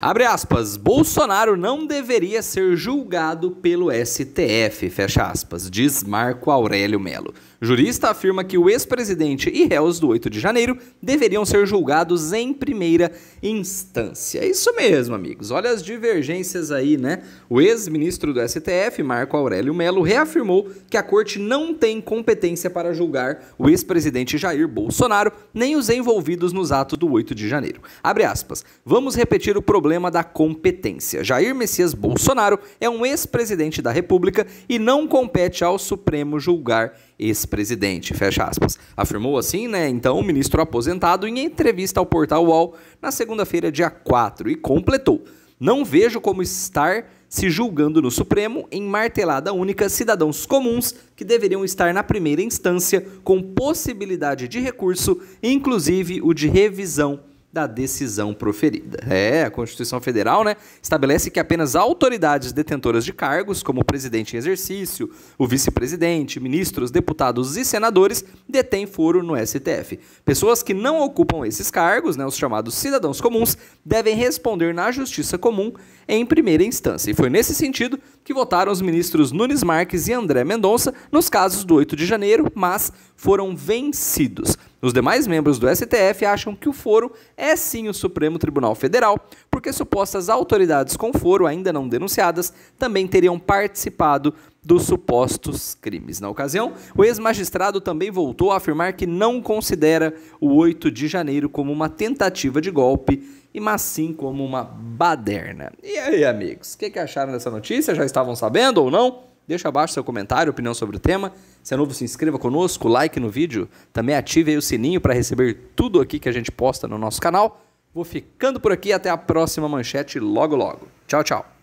Abre aspas, Bolsonaro não deveria ser julgado pelo STF, fecha aspas, diz Marco Aurélio Melo. Jurista afirma que o ex-presidente e réus do 8 de janeiro deveriam ser julgados em primeira instância. É isso mesmo, amigos. Olha as divergências aí, né? O ex-ministro do STF, Marco Aurélio Melo, reafirmou que a corte não tem competência para julgar o ex-presidente Jair Bolsonaro nem os envolvidos nos atos do 8 de janeiro. Abre aspas, vamos repetir o problema problema da competência. Jair Messias Bolsonaro é um ex-presidente da República e não compete ao Supremo julgar ex-presidente, fecha aspas. Afirmou assim, né, então, o ministro aposentado em entrevista ao portal UOL na segunda-feira, dia 4, e completou: "Não vejo como estar se julgando no Supremo em martelada única cidadãos comuns que deveriam estar na primeira instância com possibilidade de recurso, inclusive o de revisão da decisão proferida. É, a Constituição Federal né, estabelece que apenas autoridades detentoras de cargos, como o presidente em exercício, o vice-presidente, ministros, deputados e senadores, detêm foro no STF. Pessoas que não ocupam esses cargos, né, os chamados cidadãos comuns, devem responder na justiça comum em primeira instância. E foi nesse sentido que votaram os ministros Nunes Marques e André Mendonça nos casos do 8 de janeiro, mas foram vencidos. Os demais membros do STF acham que o foro é sim o Supremo Tribunal Federal, porque supostas autoridades com foro ainda não denunciadas também teriam participado dos supostos crimes. Na ocasião, o ex-magistrado também voltou a afirmar que não considera o 8 de janeiro como uma tentativa de golpe, e mas sim como uma baderna. E aí, amigos, o que, que acharam dessa notícia? Já estavam sabendo ou não? Deixa abaixo seu comentário, opinião sobre o tema. Se é novo, se inscreva conosco, like no vídeo. Também ative o sininho para receber tudo aqui que a gente posta no nosso canal. Vou ficando por aqui. Até a próxima manchete logo, logo. Tchau, tchau.